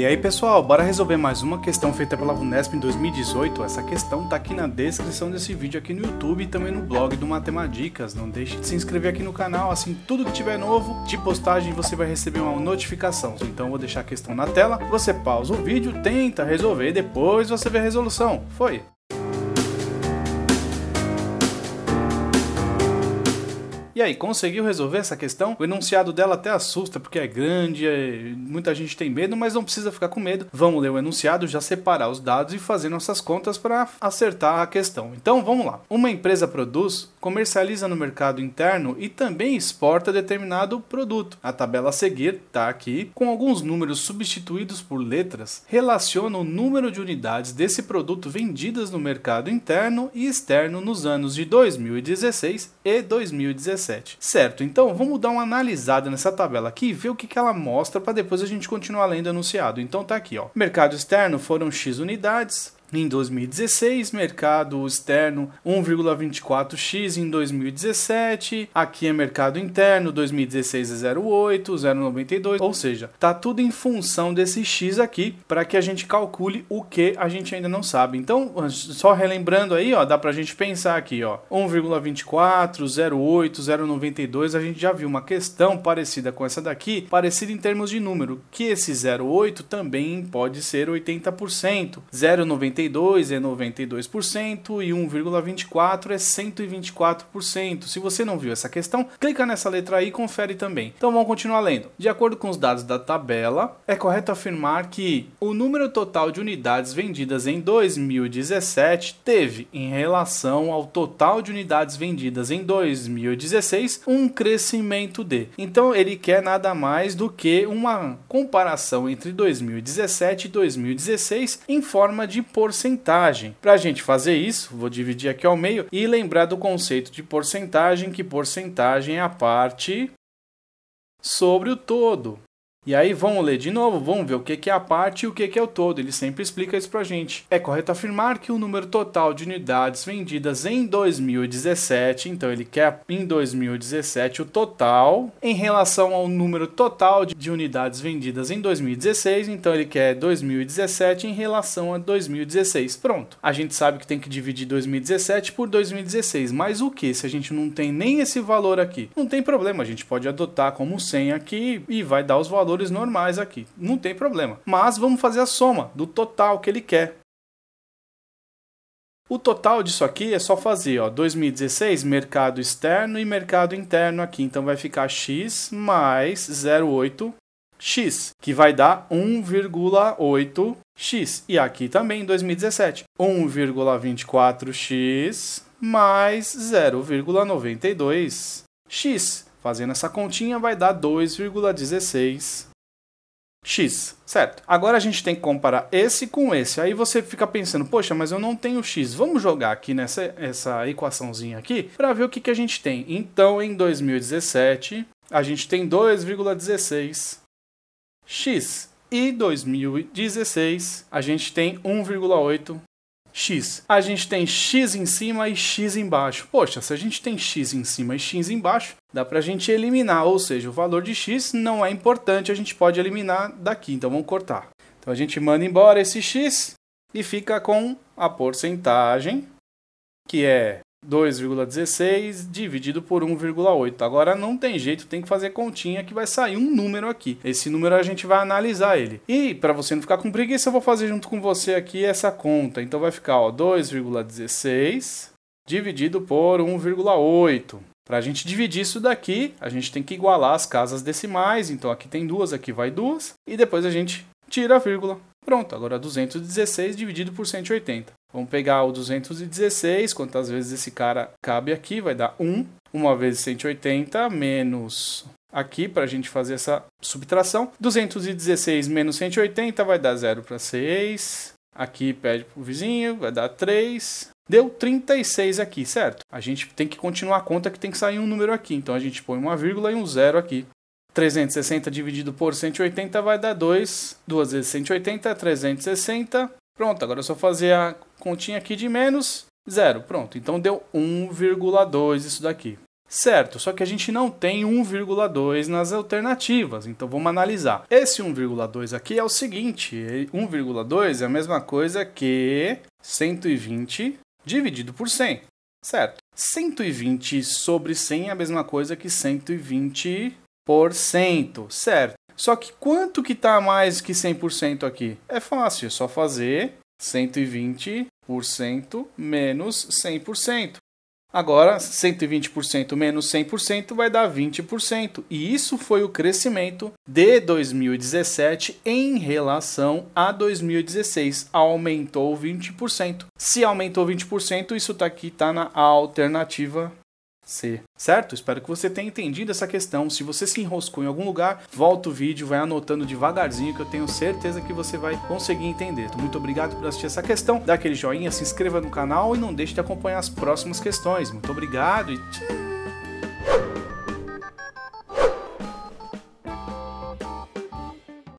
E aí pessoal, bora resolver mais uma questão feita pela Unesp em 2018. Essa questão tá aqui na descrição desse vídeo aqui no YouTube e também no blog do Matemadicas. Não deixe de se inscrever aqui no canal, assim tudo que tiver novo de postagem você vai receber uma notificação. Então vou deixar a questão na tela, você pausa o vídeo, tenta resolver e depois você vê a resolução. Foi! E aí, conseguiu resolver essa questão? O enunciado dela até assusta, porque é grande, é... muita gente tem medo, mas não precisa ficar com medo. Vamos ler o enunciado, já separar os dados e fazer nossas contas para acertar a questão. Então vamos lá. Uma empresa produz, comercializa no mercado interno e também exporta determinado produto. A tabela a seguir está aqui, com alguns números substituídos por letras, relaciona o número de unidades desse produto vendidas no mercado interno e externo nos anos de 2016 e 2017. Certo, então vamos dar uma analisada nessa tabela aqui e ver o que, que ela mostra para depois a gente continuar lendo o anunciado. Então tá aqui, ó. Mercado externo foram X unidades, em 2016, mercado externo 1,24x em 2017, aqui é mercado interno 2016 é 0,8, 0,92, ou seja, tá tudo em função desse x aqui para que a gente calcule o que a gente ainda não sabe. Então, só relembrando aí, ó, dá para a gente pensar aqui, ó, 1,24, 0,8, 0,92, a gente já viu uma questão parecida com essa daqui, parecida em termos de número, que esse 0,8 também pode ser 80%, 0,92 92 é 92% e 1,24 é 124%. Se você não viu essa questão, clica nessa letra aí e confere também. Então vamos continuar lendo. De acordo com os dados da tabela, é correto afirmar que o número total de unidades vendidas em 2017 teve, em relação ao total de unidades vendidas em 2016, um crescimento de. Então ele quer nada mais do que uma comparação entre 2017 e 2016 em forma de porcentagem porcentagem. Para a gente fazer isso, vou dividir aqui ao meio e lembrar do conceito de porcentagem, que porcentagem é a parte sobre o todo. E aí vamos ler de novo, vamos ver o que é a parte e o que é o todo, ele sempre explica isso pra gente. É correto afirmar que o número total de unidades vendidas em 2017, então ele quer em 2017 o total em relação ao número total de unidades vendidas em 2016, então ele quer 2017 em relação a 2016. Pronto. A gente sabe que tem que dividir 2017 por 2016, mas o que se a gente não tem nem esse valor aqui? Não tem problema, a gente pode adotar como 100 aqui e vai dar os valores valores normais aqui. Não tem problema. Mas vamos fazer a soma do total que ele quer. O total disso aqui é só fazer, ó, 2016, mercado externo e mercado interno aqui. Então vai ficar x mais 0,8x, que vai dar 1,8x. E aqui também, 2017, 1,24x mais 0,92x. Fazendo essa continha vai dar 2,16x, certo? Agora a gente tem que comparar esse com esse. Aí você fica pensando, poxa, mas eu não tenho x. Vamos jogar aqui nessa essa equaçãozinha aqui para ver o que, que a gente tem. Então, em 2017, a gente tem 2,16x. E 2016, a gente tem 1,8 x. A gente tem x em cima e x embaixo. Poxa, se a gente tem x em cima e x embaixo, dá para a gente eliminar, ou seja, o valor de x não é importante, a gente pode eliminar daqui, então vamos cortar. Então a gente manda embora esse x e fica com a porcentagem, que é 2,16 dividido por 1,8. Agora não tem jeito, tem que fazer continha que vai sair um número aqui. Esse número a gente vai analisar ele. E para você não ficar com preguiça, eu vou fazer junto com você aqui essa conta. Então vai ficar 2,16 dividido por 1,8. Para a gente dividir isso daqui, a gente tem que igualar as casas decimais. Então aqui tem duas, aqui vai duas. E depois a gente tira a vírgula. Pronto, agora 216 dividido por 180. Vamos pegar o 216, quantas vezes esse cara cabe aqui, vai dar 1. 1 vezes 180 menos aqui para a gente fazer essa subtração. 216 menos 180 vai dar 0 para 6. Aqui pede para o vizinho, vai dar 3. Deu 36 aqui, certo? A gente tem que continuar a conta que tem que sair um número aqui. Então a gente põe uma vírgula e um zero aqui. 360 dividido por 180 vai dar 2. 2 vezes 180, 360. Pronto, agora é só fazer a continha aqui de menos. Zero, pronto. Então deu 1,2 isso daqui. Certo, só que a gente não tem 1,2 nas alternativas, então vamos analisar. Esse 1,2 aqui é o seguinte, 1,2 é a mesma coisa que 120 dividido por 100, certo? 120 sobre 100 é a mesma coisa que 120 100%, certo? Só que quanto que está mais que 100% aqui? É fácil, é só fazer 120% menos 100%. Agora, 120% menos 100% vai dar 20%. E isso foi o crescimento de 2017 em relação a 2016. Aumentou 20%. Se aumentou 20%, isso tá aqui tá na alternativa C, Certo? Espero que você tenha entendido essa questão. Se você se enroscou em algum lugar, volta o vídeo, vai anotando devagarzinho que eu tenho certeza que você vai conseguir entender. Então, muito obrigado por assistir essa questão. Dá aquele joinha, se inscreva no canal e não deixe de acompanhar as próximas questões. Muito obrigado e tchau!